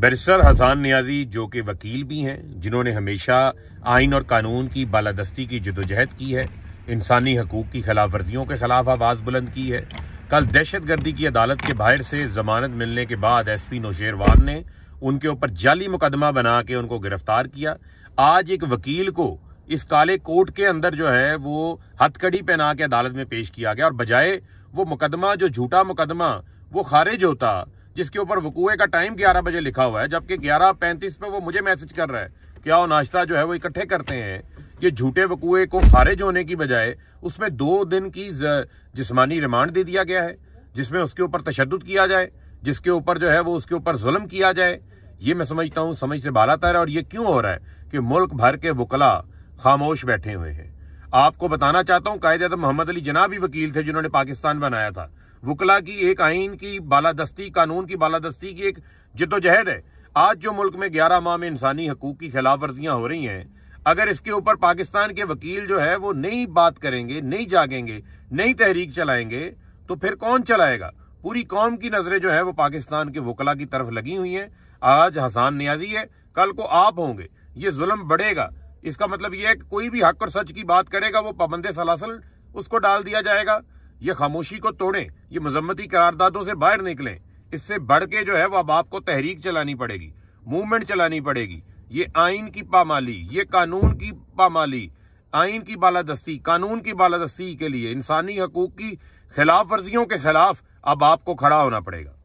barrister Hasan Niazi जो कि वकील भी हैं जिन्होंने हमेशा आइन और कानून की बालादस्ती की जदोजहद की है इंसानी हकूक़ की खिलाफ वर्जियों के खिलाफ आवाज़ बुलंद की है कल दहशत गर्दी की अदालत के बाहर से जमानत मिलने के बाद एस पी नौशेरवान ने उनके ऊपर जाली मुकदमा बना के उनको गिरफ्तार किया आज एक वकील को इस काले कोर्ट के अंदर जो है वो हथकड़ी पहना के अदालत में पेश किया गया और बजाय वो मुकदमा जो झूठा मुकदमा वो खारिज होता जिसके ऊपर वकूए का टाइम ग्यारह बजे लिखा हुआ है जबकि ग्यारह पैंतीस पे वो मुझे मैसेज कर रहा है कि आओ नाश्ता जो है वो इकट्ठे करते हैं ये झूठे वकूए को खारिज होने की बजाय उसमें दो दिन की जिसमानी रिमांड दे दिया गया है जिसमें उसके ऊपर तशद किया जाए जिसके ऊपर जो है वो उसके ऊपर जुल्म किया जाए ये मैं समझता हूँ समझ से बाला है और ये क्यों हो रहा है कि मुल्क भर के वकला खामोश बैठे हुए हैं आपको बताना चाहता हूँ कायद मोहम्मद अली जना भी वकील थे जिन्होंने पाकिस्तान बनाया था वकला की एक आइन की बालादस्ती कानून की बालादस्ती की एक जद्दोजहद है आज जो मुल्क में ग्यारह माह में इंसानी हकूक की खिलाफ वर्जियां हो रही हैं अगर इसके ऊपर पाकिस्तान के वकील जो है वो नहीं बात करेंगे नहीं जागेंगे नहीं तहरीक चलाएंगे तो फिर कौन चलाएगा पूरी कौम की नज़रें जो है वो पाकिस्तान के वकला की तरफ लगी हुई हैं आज हसान न्याजी है कल को आप होंगे ये जुल्म बढ़ेगा इसका मतलब यह है कि कोई भी हक और सच की बात करेगा वो पाबंद सलासल उसको डाल दिया जाएगा ये खामोशी को तोड़ें ये मजम्मती करारदादों से बाहर निकलें इससे बढ़ के जो है वह अब आपको तहरीक चलानी पड़ेगी मूवमेंट चलानी पड़ेगी ये आइन की पामाली ये कानून की पामाली आइन की बालादस्ती कानून की बालादस्ती के लिए इंसानी हकूक की खिलाफ वर्जियों के खिलाफ अब आपको खड़ा होना पड़ेगा